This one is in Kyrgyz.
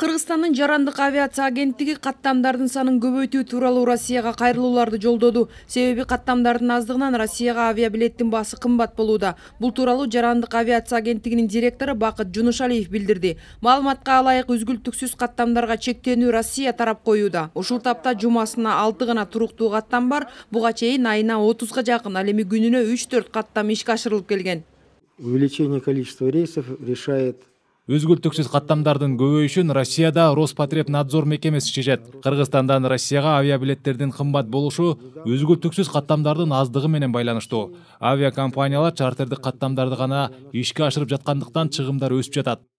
кыргызстандын жарандык авиация агенттиги каттамдардын санын көбөйтүү тууралуу россияга кайрылууларды жолдоду себеби каттамдардын аздыгынан россияга авиабилеттин баасы кымбат болууда бул тууралуу жарандык авиация агенттигинин директору бакыт жунушалиев билдирди маалыматка ылайык үзгүлтүксүз каттамдарга чектенүү россия тарап коюуда ушул тапта жумасына алты гана туруктуу каттам бар буга чейин айына отузга жакын ал эми күнүнө үч төрт каттам ишке ашырылып келген увеличение количества рейсов решает үзгүлтүксүз каттамдардын көбөйүшүн россияда роспотребнадзор мекемеси чечет кыргызстандан россияга авиабилеттердин кымбат болушу үзгүлтүксүз каттамдардын аздыгы менен байланыштуу авиакомпаниялар чартердик каттамдарды гана ишке ашырып жаткандыктан чыгымдар өсүп жатат